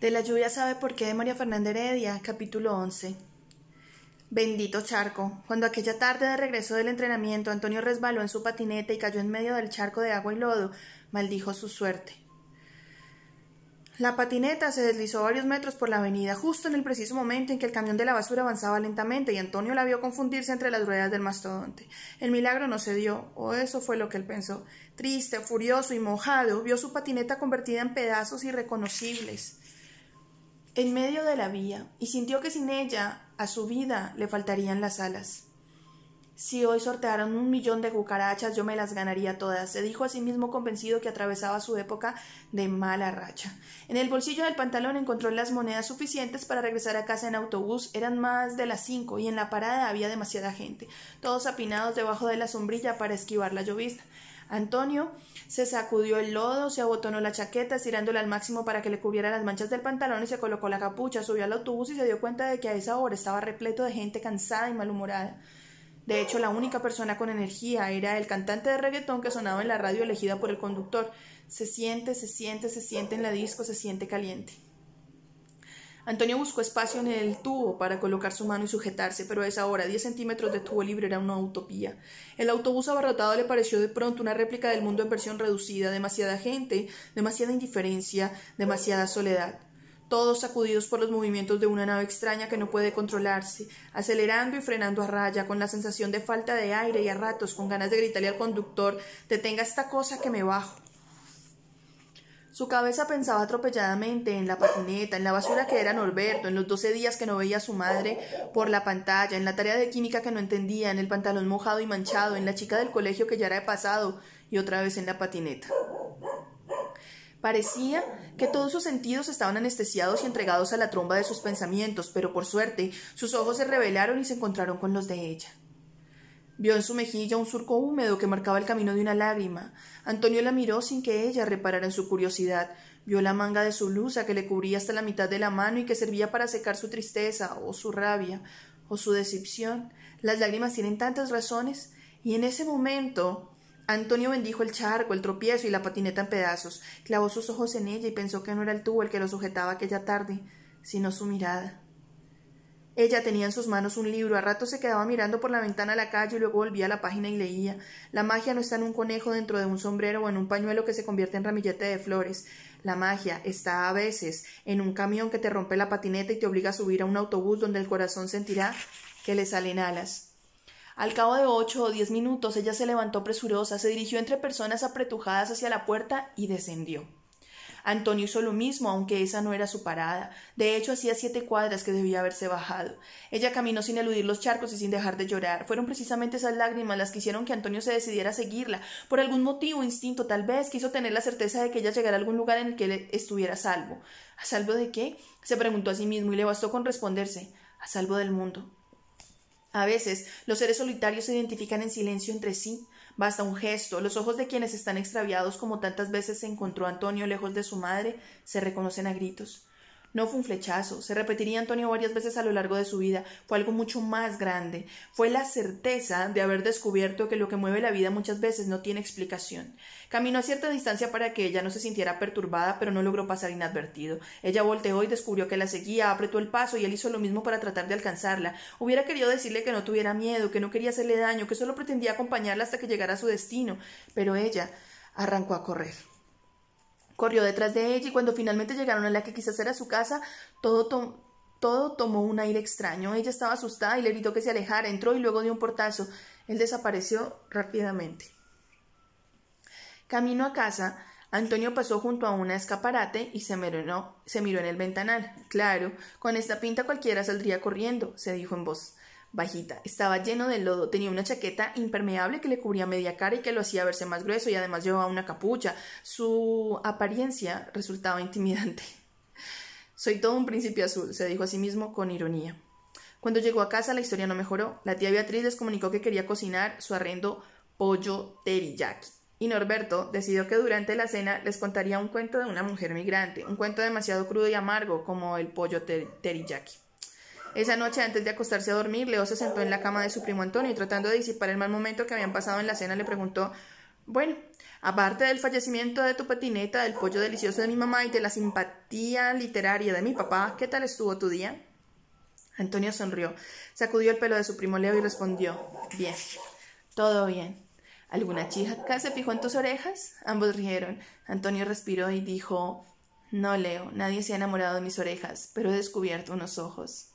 De la lluvia sabe por qué de María Fernanda Heredia, capítulo 11. Bendito charco. Cuando aquella tarde de regreso del entrenamiento Antonio resbaló en su patineta y cayó en medio del charco de agua y lodo, maldijo su suerte. La patineta se deslizó varios metros por la avenida justo en el preciso momento en que el camión de la basura avanzaba lentamente y Antonio la vio confundirse entre las ruedas del mastodonte. El milagro no se dio, o eso fue lo que él pensó. Triste, furioso y mojado, vio su patineta convertida en pedazos irreconocibles en medio de la vía y sintió que sin ella a su vida le faltarían las alas. Si hoy sortearon un millón de cucarachas, yo me las ganaría todas, se dijo a sí mismo convencido que atravesaba su época de mala racha. En el bolsillo del pantalón encontró las monedas suficientes para regresar a casa en autobús. Eran más de las cinco y en la parada había demasiada gente, todos apinados debajo de la sombrilla para esquivar la llovizna. Antonio se sacudió el lodo, se abotonó la chaqueta, estirándola al máximo para que le cubriera las manchas del pantalón y se colocó la capucha, subió al autobús y se dio cuenta de que a esa hora estaba repleto de gente cansada y malhumorada. De hecho, la única persona con energía era el cantante de reggaetón que sonaba en la radio elegida por el conductor. Se siente, se siente, se siente en la disco, se siente caliente. Antonio buscó espacio en el tubo para colocar su mano y sujetarse, pero a esa hora, 10 centímetros de tubo libre era una utopía. El autobús abarrotado le pareció de pronto una réplica del mundo en versión reducida, demasiada gente, demasiada indiferencia, demasiada soledad. Todos sacudidos por los movimientos de una nave extraña que no puede controlarse, acelerando y frenando a raya, con la sensación de falta de aire y a ratos con ganas de gritarle al conductor: Detenga esta cosa que me bajo. Su cabeza pensaba atropelladamente en la patineta, en la basura que era Norberto, en los doce días que no veía a su madre por la pantalla, en la tarea de química que no entendía, en el pantalón mojado y manchado, en la chica del colegio que ya era de pasado y otra vez en la patineta. Parecía que todos sus sentidos estaban anestesiados y entregados a la tromba de sus pensamientos, pero por suerte sus ojos se revelaron y se encontraron con los de ella. Vio en su mejilla un surco húmedo que marcaba el camino de una lágrima. Antonio la miró sin que ella reparara en su curiosidad. Vio la manga de su blusa que le cubría hasta la mitad de la mano y que servía para secar su tristeza, o su rabia, o su decepción. Las lágrimas tienen tantas razones. Y en ese momento. Antonio bendijo el charco, el tropiezo y la patineta en pedazos. Clavó sus ojos en ella y pensó que no era el tubo el que lo sujetaba aquella tarde, sino su mirada. Ella tenía en sus manos un libro, a rato se quedaba mirando por la ventana a la calle y luego volvía a la página y leía. La magia no está en un conejo dentro de un sombrero o en un pañuelo que se convierte en ramillete de flores. La magia está a veces en un camión que te rompe la patineta y te obliga a subir a un autobús donde el corazón sentirá que le salen alas. Al cabo de ocho o diez minutos ella se levantó presurosa, se dirigió entre personas apretujadas hacia la puerta y descendió. Antonio hizo lo mismo, aunque esa no era su parada. De hecho, hacía siete cuadras que debía haberse bajado. Ella caminó sin eludir los charcos y sin dejar de llorar. Fueron precisamente esas lágrimas las que hicieron que Antonio se decidiera a seguirla. Por algún motivo, instinto, tal vez, quiso tener la certeza de que ella llegara a algún lugar en el que él estuviera a salvo. ¿A salvo de qué? se preguntó a sí mismo y le bastó con responderse a salvo del mundo. A veces los seres solitarios se identifican en silencio entre sí, Basta un gesto. Los ojos de quienes están extraviados, como tantas veces se encontró Antonio lejos de su madre, se reconocen a gritos. No fue un flechazo, se repetiría Antonio varias veces a lo largo de su vida, fue algo mucho más grande, fue la certeza de haber descubierto que lo que mueve la vida muchas veces no tiene explicación. Caminó a cierta distancia para que ella no se sintiera perturbada, pero no logró pasar inadvertido. Ella volteó y descubrió que la seguía, apretó el paso y él hizo lo mismo para tratar de alcanzarla. Hubiera querido decirle que no tuviera miedo, que no quería hacerle daño, que solo pretendía acompañarla hasta que llegara a su destino, pero ella arrancó a correr. Corrió detrás de ella y cuando finalmente llegaron a la que quizás era su casa, todo, todo tomó un aire extraño. Ella estaba asustada y le gritó que se alejara, entró y luego dio un portazo. Él desapareció rápidamente. Camino a casa, Antonio pasó junto a una escaparate y se miró en el ventanal. Claro, con esta pinta cualquiera saldría corriendo, se dijo en voz bajita. Estaba lleno de lodo, tenía una chaqueta impermeable que le cubría media cara y que lo hacía verse más grueso y además llevaba una capucha. Su apariencia resultaba intimidante. Soy todo un príncipe azul, se dijo a sí mismo con ironía. Cuando llegó a casa la historia no mejoró. La tía Beatriz les comunicó que quería cocinar su arrendo pollo teriyaki. Y Norberto decidió que durante la cena les contaría un cuento de una mujer migrante, un cuento demasiado crudo y amargo como el pollo teriyaki. Esa noche, antes de acostarse a dormir, Leo se sentó en la cama de su primo Antonio y tratando de disipar el mal momento que habían pasado en la cena, le preguntó Bueno, aparte del fallecimiento de tu patineta, del pollo delicioso de mi mamá y de la simpatía literaria de mi papá, ¿qué tal estuvo tu día? Antonio sonrió, sacudió el pelo de su primo Leo y respondió Bien, todo bien. ¿Alguna chica se fijó en tus orejas? Ambos rieron. Antonio respiró y dijo No, Leo, nadie se ha enamorado de mis orejas, pero he descubierto unos ojos.